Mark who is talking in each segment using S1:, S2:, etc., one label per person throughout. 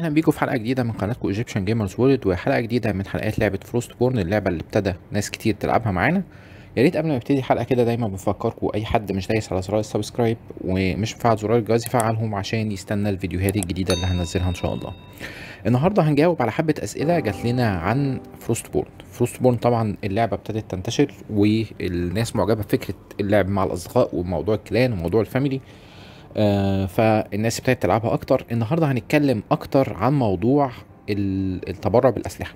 S1: اهلا بيكم في حلقه جديده من قناتكم ايجيبشن جيمرز وورلد وحلقه جديده من حلقات لعبه فروست بورن اللعبه اللي ابتدى ناس كتير تلعبها معانا يا ريت قبل ما نبتدي الحلقه كده دايما بفكركم اي حد مش دايس على زرار السبسكرايب ومش مفعل زرار الجرس يفعلهم عشان يستنى الفيديوهات الجديده اللي هنزلها ان شاء الله النهارده هنجاوب على حبه اسئله جات لنا عن فروست بورن فروست بورن طبعا اللعبه ابتدت تنتشر والناس معجبه بفكره اللعب مع الاصدقاء وموضوع الكلان وموضوع الفاميلي آه، فالناس ابتدت تلعبها اكتر النهارده هنتكلم اكتر عن موضوع التبرع بالاسلحه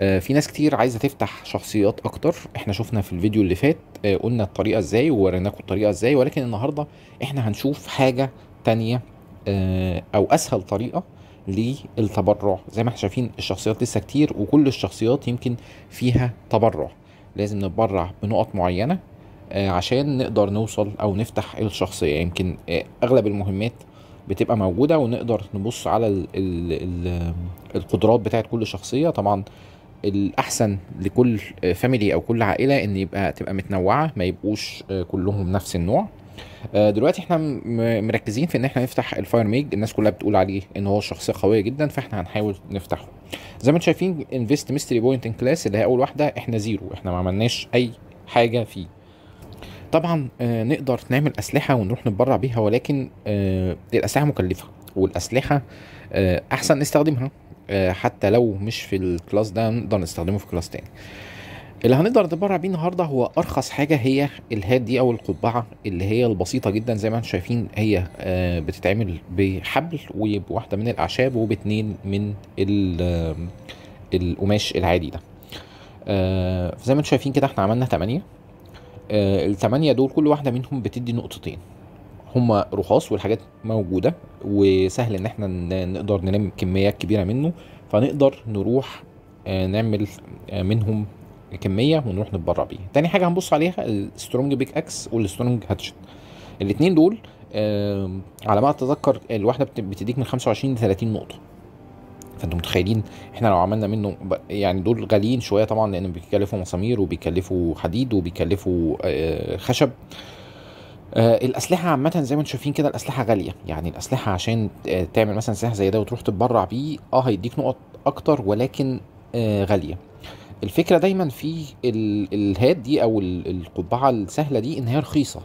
S1: آه، في ناس كتير عايزه تفتح شخصيات اكتر احنا شفنا في الفيديو اللي فات آه، قلنا الطريقه ازاي ووريناكم الطريقه ازاي ولكن النهارده احنا هنشوف حاجه تانية او اسهل طريقه للتبرع زي ما احنا شايفين الشخصيات لسه كتير وكل الشخصيات يمكن فيها تبرع لازم نتبرع بنقط معينه آه، عشان نقدر نوصل او نفتح الشخصيه يمكن آه، اغلب المهمات بتبقى موجوده ونقدر نبص على الـ الـ الـ القدرات بتاعت كل شخصيه طبعا الاحسن لكل فاميلي او كل عائله ان يبقى تبقى متنوعه ما يبقوش آه، كلهم نفس النوع دلوقتي احنا مركزين في ان احنا نفتح الفاير ميج الناس كلها بتقول عليه ان هو شخصيه قويه جدا فاحنا هنحاول نفتحه زي ما انتم شايفين انفست ميستري بوينت ان كلاس اللي هي اول واحده احنا زيرو احنا ما عملناش اي حاجه فيه طبعا آه، نقدر نعمل اسلحه ونروح نتبرع بيها ولكن آه، الاسلحه مكلفه والاسلحه آه، احسن نستخدمها حتى لو مش في الكلاس ده نقدر نستخدمه في كلاس تاني اللي هنقدر نتبرع بيه النهارده هو ارخص حاجه هي الهات دي او القبعه اللي هي البسيطه جدا زي ما انتم شايفين هي بتتعمل بحبل وبواحده من الاعشاب وباتنين من القماش العادي ده زي ما انتم شايفين كده احنا عملنا 8 آه، الثمانيه دول كل واحده منهم بتدي نقطتين هما رخاص والحاجات موجوده وسهل ان احنا نقدر نلم كميات كبيره منه فنقدر نروح آه، نعمل آه، منهم كميه ونروح نتبرع بيها تاني حاجه هنبص عليها السترونج بيك اكس والسترونج هاتشت الاتنين دول على ما اتذكر الواحده بتديك من 25 ل 30 نقطه فانتم متخيلين احنا لو عملنا منه يعني دول غاليين شويه طبعا لان بيكلفوا مسامير وبيكلفوا حديد وبيكلفوا آه، خشب آه، الاسلحه عامه زي ما انتم شايفين كده الاسلحه غاليه يعني الاسلحه عشان آه، تعمل مثلا سلاح زي ده وتروح تتبرع بيه اه هيديك نقط اكتر ولكن غاليه الفكره دايما في الهاد دي او القبعه السهله دي ان هي رخيصه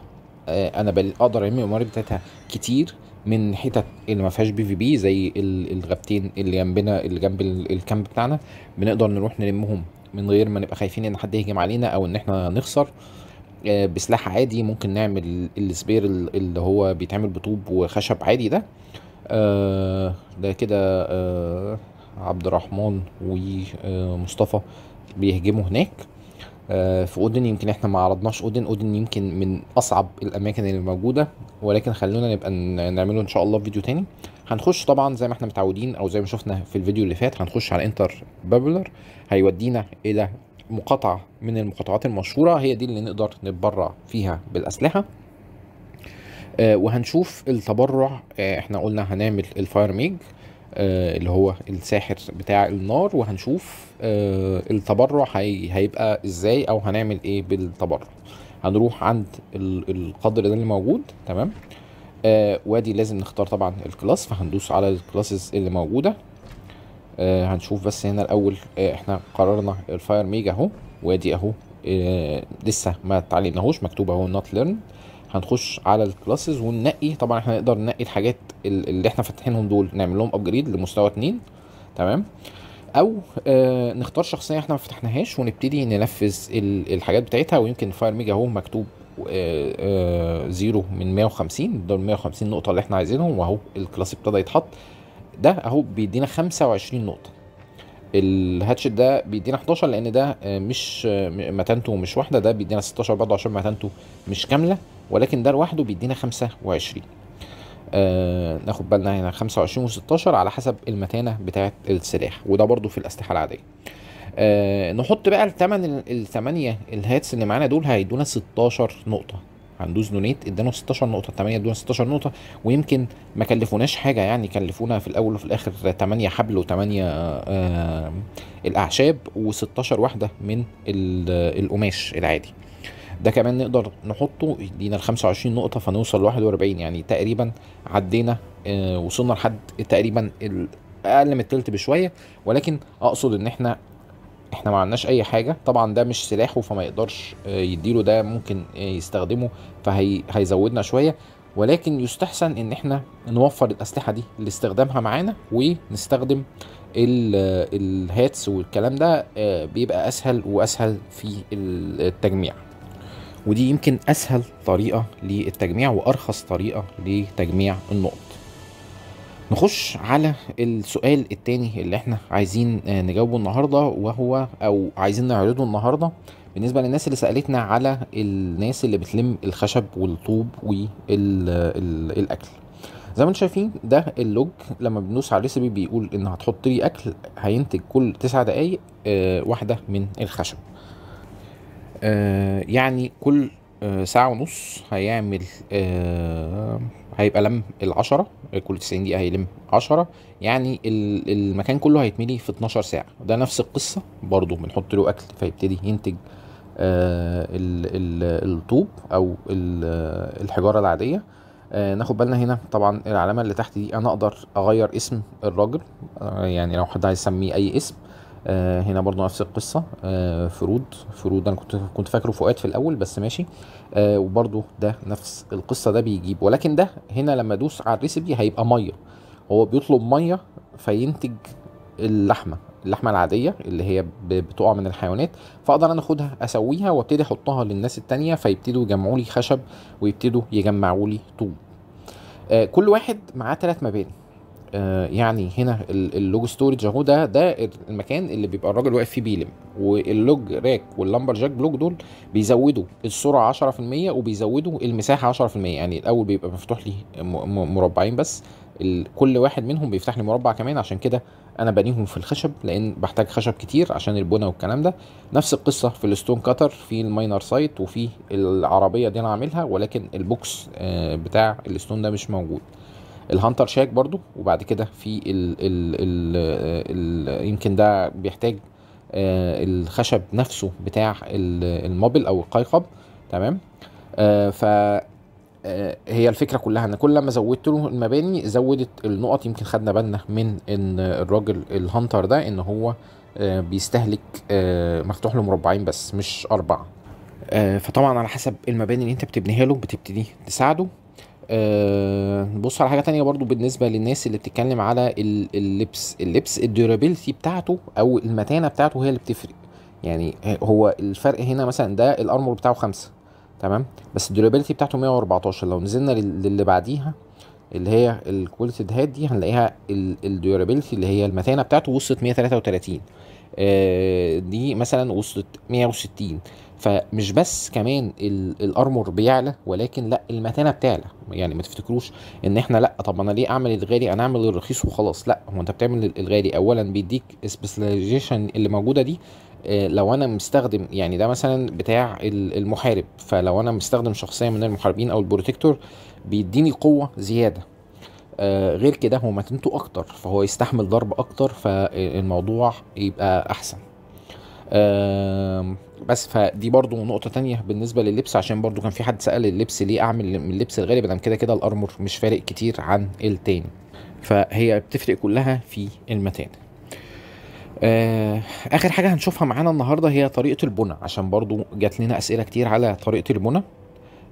S1: انا اقدر أرمي المواري بتاعتها كتير من حتت اللي ما فيهاش بي في بي زي الغابتين اللي جنبنا اللي جنب الكامب بتاعنا بنقدر نروح نلمهم من غير ما نبقى خايفين ان حد يهجم علينا او ان احنا نخسر آه، بسلاح عادي ممكن نعمل السبير اللي هو بيتعمل بطوب وخشب عادي ده آه، ده كده آه، عبد الرحمن ومصطفى بيهجموا هناك آه، في اودن يمكن احنا ما عرضناش اودن اودن يمكن من اصعب الاماكن اللي موجوده ولكن خلونا نبقى نعمله ان شاء الله في فيديو تاني هنخش طبعا زي ما احنا متعودين او زي ما شفنا في الفيديو اللي فات هنخش على انتر بابلر هيودينا الى مقاطعه من المقاطعات المشهوره هي دي اللي نقدر نتبرع فيها بالاسلحه آه، وهنشوف التبرع آه، احنا قلنا هنعمل الفاير ميج آه، اللي هو الساحر بتاع النار وهنشوف آه، التبرع هي هيبقى ازاي او هنعمل ايه بالتبرع هنروح عند القدر ده اللي موجود تمام آه، وادي لازم نختار طبعا الكلاس فهندوس على الكلاسز اللي موجوده هنشوف بس هنا الاول احنا قررنا الفاير ميج اهو وادي اهو لسه ما اتعلمناهوش مكتوب اهو نوت ليرن هنخش على الكلاسز وننقي طبعا احنا نقدر ننقي الحاجات اللي احنا فاتحينهم دول نعمل لهم ابجريد لمستوى 2 تمام او آه نختار شخصيه احنا ما فتحناهاش ونبتدي ننفذ الحاجات بتاعتها ويمكن فاير ميجا اهو مكتوب آه آه زيرو من 150 دول 150 نقطه اللي احنا عايزينهم واهو الكلاس ابتدى يتحط ده اهو بيدينا 25 نقطه الهاتشت ده بيدينا 11 لان ده آه، مش آه، متانته مش واحده ده بيدينا 16 برضه عشان متانته مش كامله ولكن ده لوحده بيدينا 25 آه ناخد بالنا هنا 25 و 16 على حسب المتانة بتاعة السلاح وده برضو في الأسلحة العادية آه نحط بقى الثمن الثمانيه الهاتس اللي معانا دول هيدونا 16 نقطة هندوز دونيت ادانا 16 نقطه 8 ادونا 16 نقطه ويمكن ما كلفوناش حاجه يعني كلفونا في الاول وفي الاخر 8 حبل و8 آه الاعشاب و16 واحده من القماش العادي ده كمان نقدر نحطه يدينا ال 25 نقطة فنوصل ل 41 يعني تقريبا عدينا آه، وصلنا لحد تقريبا اقل من التلت بشوية ولكن اقصد ان احنا احنا ما عندناش اي حاجه طبعا ده مش سلاحه فما يقدرش آه، يديله ده ممكن آه، يستخدمه فهيزودنا شويه ولكن يستحسن ان احنا نوفر الاسلحه دي لاستخدامها معانا ونستخدم الهاتس والكلام ده بيبقى اسهل واسهل في التجميع ودي يمكن اسهل طريقه للتجميع وارخص طريقه لتجميع النقط نخش على السؤال التاني اللي احنا عايزين آه، نجاوبه النهارده وهو او عايزين نعرضه النهارده بالنسبه للناس اللي سالتنا على الناس اللي بتلم الخشب والطوب والاكل زي ما انتم شايفين ده اللوج لما بندوس على الريسبي بيقول ان هتحط لي اكل هينتج كل تسع دقايق آه، واحده من الخشب آه، يعني كل آه، ساعة ونص هيعمل آه، هيبقى لم العشرة كل 90 دقيقة هيلم 10 يعني المكان كله هيتملي في 12 ساعة ده نفس القصة برضو بنحط له أكل فيبتدي ينتج الطوب أو الحجارة العادية ناخد بالنا هنا طبعا العلامة اللي تحت دي أنا أقدر أغير اسم الراجل يعني لو حد عايز يسميه أي اسم آه، هنا برضو نفس القصة فرود آه، فرود أنا كنت كنت فاكره فؤاد في الأول بس ماشي آه، وبرضو ده نفس القصة ده بيجيب ولكن ده هنا لما أدوس على الريسبي هيبقى مية هو بيطلب مية فينتج اللحمة اللحمه العاديه اللي هي بتقع من الحيوانات فاقدر انا اخدها اسويها وابتدي احطها للناس التانية فيبتدوا يجمعوا لي خشب ويبتدوا يجمعوا لي طوب كل واحد معاه ثلاث مباني آه، يعني هنا اللوج ستورج اهو ده ده المكان اللي بيبقى الراجل واقف فيه بيلم واللوج راك واللمبر جاك بلوك دول بيزودوا السرعه 10% وبيزودوا المساحه 10% يعني الاول بيبقى مفتوح لي مربعين بس كل واحد منهم بيفتح لي مربع كمان عشان كده انا بنيهم في الخشب لان بحتاج خشب كتير عشان البنا والكلام ده نفس القصه في الستون كاتر في الماينر سايت وفي العربيه دي انا عاملها ولكن البوكس آه، بتاع الستون ده مش موجود الهانتر شاك برضو وبعد كده في ال ال ال الـ يمكن ده بيحتاج آه الخشب نفسه بتاع الموبل او القيقب تمام آه ف آه، هي الفكره كلها ان كل ما زودت له المباني زودت النقط يمكن خدنا بالنا من ان الراجل الهانتر ده ان هو آه، بيستهلك آه، مفتوح له مربعين بس مش اربعه فطبعا على حسب المباني اللي انت بتبنيها له بتبتدي تساعده نبص آه، على حاجه تانية برضو بالنسبه للناس اللي بتتكلم على اللبس اللبس الديورابيلتي بتاعته او المتانه بتاعته هي اللي بتفرق يعني هو الفرق هنا مثلا ده الارمور بتاعه خمسة تمام بس الديورابيلتي بتاعته 114 لو نزلنا للي بعديها اللي هي الكواليتي هات دي هنلاقيها الديورابيلتي اللي هي المتانه بتاعته وصلت 133 آه، دي مثلا وصلت 160 فمش بس كمان الارمور بيعلى ولكن لا المتانه بتعلى يعني ما تفتكروش ان احنا لا طب انا ليه اعمل الغالي انا اعمل الرخيص وخلاص لا هو انت بتعمل الغالي اولا بيديك سبيشاليزيشن اللي موجوده دي آه، لو انا مستخدم يعني ده مثلا بتاع المحارب فلو انا مستخدم شخصيه من المحاربين او البروتكتور بيديني قوه زياده آه، غير كده هو متنته اكتر فهو يستحمل ضرب اكتر فالموضوع يبقى احسن بس فدي برضو نقطة تانية بالنسبة لللبس عشان برضو كان في حد سأل اللبس ليه أعمل من اللبس الغالي بدل كده كده الأرمر مش فارق كتير عن التاني فهي بتفرق كلها في المتان آه اخر حاجه هنشوفها معانا النهارده هي طريقه البنى عشان برضو جات لنا اسئله كتير على طريقه البنى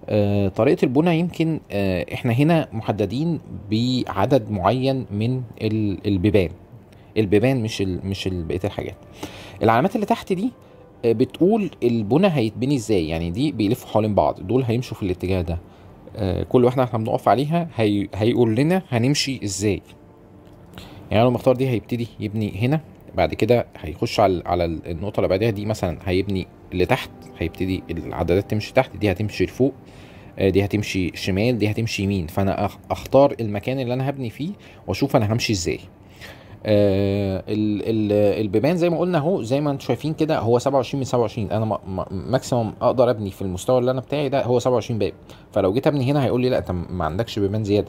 S1: آه، طريقه البناء يمكن آه، احنا هنا محددين بعدد معين من البيبان البيبان مش مش بقيه الحاجات العلامات اللي تحت دي آه، بتقول البنى هيتبني ازاي يعني دي بيلفوا حوالين بعض دول هيمشوا في الاتجاه ده كل واحده احنا بنقف عليها هي... هيقول لنا هنمشي ازاي يعني لو مختار دي هيبتدي يبني هنا بعد كده هيخش على على النقطه اللي بعدها دي مثلا هيبني لتحت هيبتدي العدادات تمشي تحت دي هتمشي لفوق آه، دي هتمشي شمال دي هتمشي يمين فانا اختار المكان اللي انا هبني فيه واشوف انا همشي ازاي آه البيبان زي ما قلنا اهو زي ما انتم شايفين كده هو 27 من 27 انا ماكسيموم اقدر ابني في المستوى اللي انا بتاعي ده هو 27 باب فلو جيت ابني هنا هيقول لي لا انت ما عندكش بيبان زياده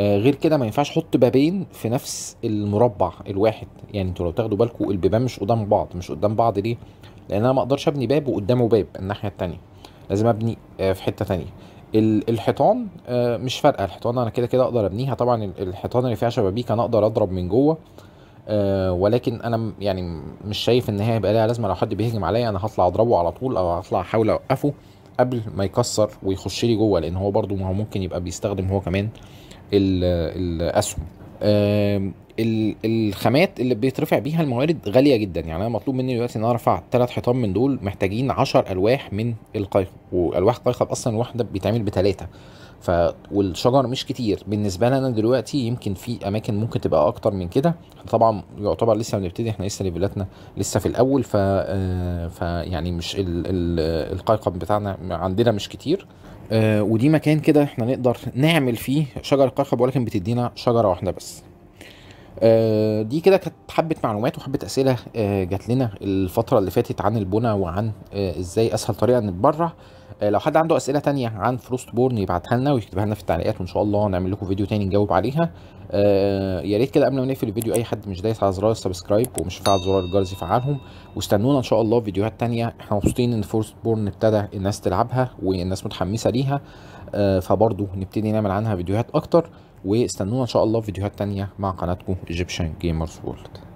S1: آه غير كده ما ينفعش احط بابين في نفس المربع الواحد يعني انتوا لو تاخدوا بالكم البيبان مش قدام بعض مش قدام بعض ليه لان انا ما اقدرش ابني باب وقدامه باب الناحيه التانية لازم ابني آه، في حته تانية الحيطان آه، مش فارقه الحيطان انا كده كده اقدر ابنيها طبعا الحيطان اللي فيها شبابيك انا اقدر اضرب من جوه آه، ولكن انا يعني مش شايف ان هي هيبقى ليها لازمه لو حد بيهجم عليا انا هطلع اضربه على طول او هطلع احاول اوقفه قبل ما يكسر ويخش لي جوه لان هو برده ما هو ممكن يبقى بيستخدم هو كمان الاسهم الخامات اللي بيترفع بيها الموارد غاليه جدا يعني انا مطلوب مني دلوقتي ان انا ارفع ثلاث حيطان من دول محتاجين 10 الواح من القيقب والواح القيقب اصلا واحده بيتعمل بثلاثه ف والشجر مش كتير بالنسبه لنا دلوقتي يمكن في اماكن ممكن تبقى اكتر من كده طبعا يعتبر لسه بنبتدي احنا لسه ليفلاتنا لسه في الاول ف آه، فيعني مش ال... ال... القيقب بتاعنا عندنا مش كتير آه، ودي مكان كده احنا نقدر نعمل فيه شجر القرخب ولكن بتدينا شجره واحده بس آه، دي كده كانت حبه معلومات وحبه اسئله آه، جات لنا الفتره اللي فاتت عن البنى وعن آه، ازاي اسهل طريقه نتبرع لو حد عنده اسئله تانية عن فروست بورن يبعتها لنا ويكتبها لنا في التعليقات وان شاء الله نعمل لكم فيديو تاني نجاوب عليها يا ريت كده قبل ما نقفل الفيديو اي حد مش دايس على زرار السبسكرايب ومش فعل زرار الجرس يفعلهم واستنونا ان شاء الله فيديوهات تانية احنا مبسوطين ان فورست بورن ابتدى الناس تلعبها والناس متحمسه ليها فبرضه نبتدي نعمل عنها فيديوهات اكتر واستنونا ان شاء الله في فيديوهات تانية مع قناتكم Egyptian Gamers World